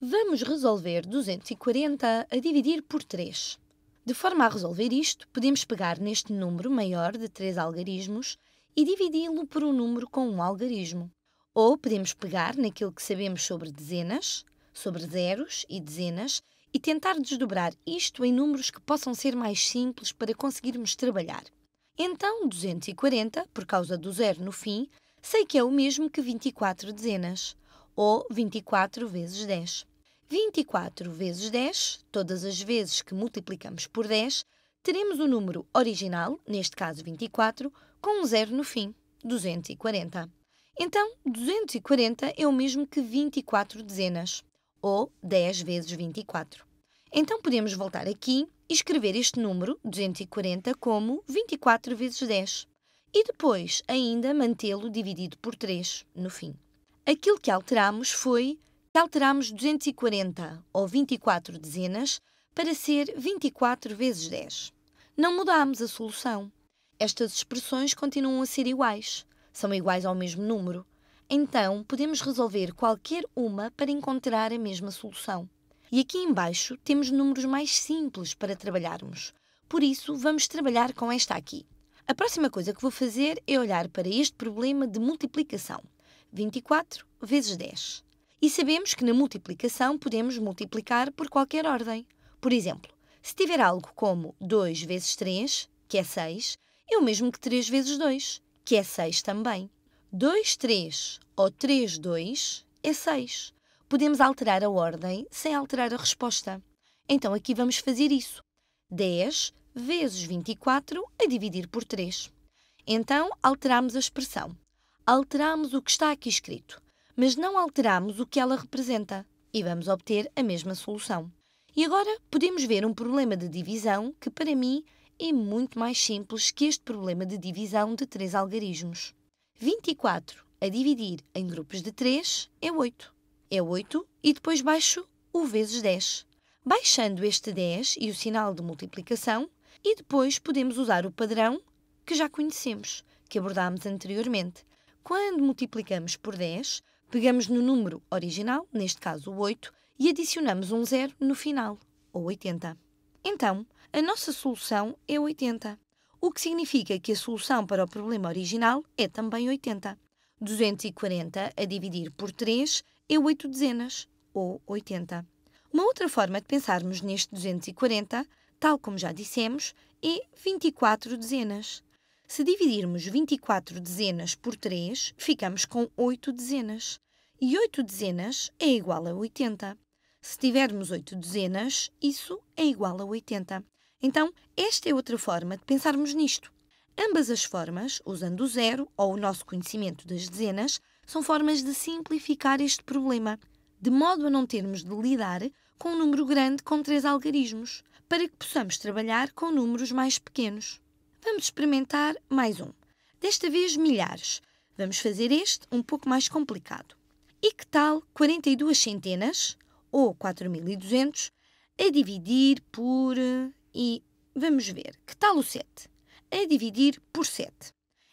Vamos resolver 240 a dividir por 3. De forma a resolver isto, podemos pegar neste número maior de 3 algarismos e dividi-lo por um número com um algarismo. Ou podemos pegar naquilo que sabemos sobre dezenas, sobre zeros e dezenas, e tentar desdobrar isto em números que possam ser mais simples para conseguirmos trabalhar. Então, 240, por causa do zero no fim, sei que é o mesmo que 24 dezenas ou 24 vezes 10. 24 vezes 10, todas as vezes que multiplicamos por 10, teremos o número original, neste caso 24, com um zero no fim, 240. Então, 240 é o mesmo que 24 dezenas, ou 10 vezes 24. Então, podemos voltar aqui e escrever este número, 240, como 24 vezes 10. E depois, ainda mantê-lo dividido por 3, no fim. Aquilo que alteramos foi que alteramos 240 ou 24 dezenas para ser 24 vezes 10. Não mudámos a solução. Estas expressões continuam a ser iguais, são iguais ao mesmo número. Então, podemos resolver qualquer uma para encontrar a mesma solução. E aqui embaixo temos números mais simples para trabalharmos. Por isso, vamos trabalhar com esta aqui. A próxima coisa que vou fazer é olhar para este problema de multiplicação. 24 vezes 10. E sabemos que na multiplicação podemos multiplicar por qualquer ordem. Por exemplo, se tiver algo como 2 vezes 3, que é 6, é o mesmo que 3 vezes 2, que é 6 também. 2, 3 ou 3, 2 é 6. Podemos alterar a ordem sem alterar a resposta. Então aqui vamos fazer isso. 10 vezes 24 a dividir por 3. Então alteramos a expressão alteramos o que está aqui escrito, mas não alteramos o que ela representa e vamos obter a mesma solução. E agora podemos ver um problema de divisão que, para mim, é muito mais simples que este problema de divisão de três algarismos. 24 a dividir em grupos de 3 é 8. É 8 e depois baixo o vezes 10. Baixando este 10 e o sinal de multiplicação, e depois podemos usar o padrão que já conhecemos, que abordámos anteriormente. Quando multiplicamos por 10, pegamos no número original, neste caso o 8, e adicionamos um zero no final, ou 80. Então, a nossa solução é 80, o que significa que a solução para o problema original é também 80. 240 a dividir por 3 é 8 dezenas, ou 80. Uma outra forma de pensarmos neste 240, tal como já dissemos, é 24 dezenas. Se dividirmos 24 dezenas por 3, ficamos com 8 dezenas. E 8 dezenas é igual a 80. Se tivermos 8 dezenas, isso é igual a 80. Então, esta é outra forma de pensarmos nisto. Ambas as formas, usando o zero ou o nosso conhecimento das dezenas, são formas de simplificar este problema, de modo a não termos de lidar com um número grande com três algarismos, para que possamos trabalhar com números mais pequenos. Vamos experimentar mais um. Desta vez, milhares. Vamos fazer este um pouco mais complicado. E que tal 42 centenas, ou 4.200, a dividir por. Eh, e vamos ver, que tal o 7? A dividir por 7.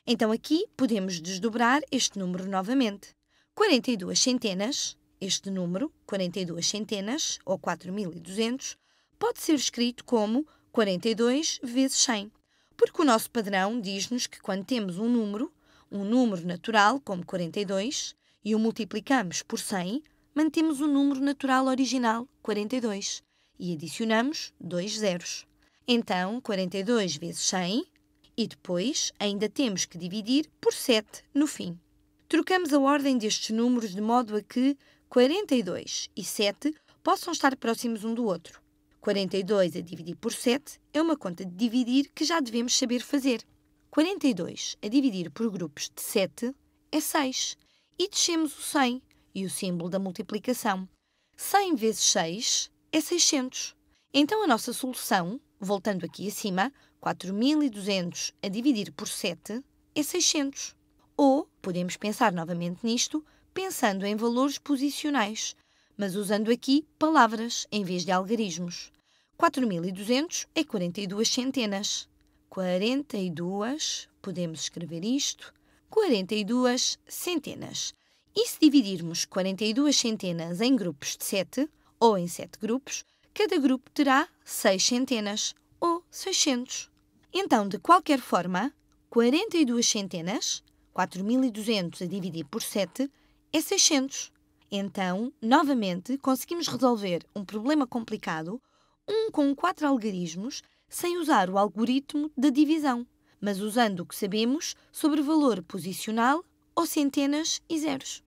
Então aqui podemos desdobrar este número novamente. 42 centenas, este número, 42 centenas, ou 4.200, pode ser escrito como 42 vezes 100. Porque o nosso padrão diz-nos que quando temos um número, um número natural, como 42, e o multiplicamos por 100, mantemos o número natural original, 42, e adicionamos dois zeros. Então, 42 vezes 100, e depois ainda temos que dividir por 7 no fim. Trocamos a ordem destes números de modo a que 42 e 7 possam estar próximos um do outro. 42 a dividir por 7 é uma conta de dividir que já devemos saber fazer. 42 a dividir por grupos de 7 é 6. E descemos o 100 e o símbolo da multiplicação. 100 vezes 6 é 600. Então a nossa solução, voltando aqui acima, 4200 a dividir por 7 é 600. Ou podemos pensar novamente nisto pensando em valores posicionais, mas usando aqui palavras em vez de algarismos. 4.200 é 42 centenas. 42, podemos escrever isto, 42 centenas. E se dividirmos 42 centenas em grupos de 7, ou em 7 grupos, cada grupo terá 6 centenas, ou 600. Então, de qualquer forma, 42 centenas, 4.200 a dividir por 7, é 600. Então, novamente, conseguimos resolver um problema complicado, um com quatro algarismos, sem usar o algoritmo da divisão, mas usando o que sabemos sobre valor posicional ou centenas e zeros.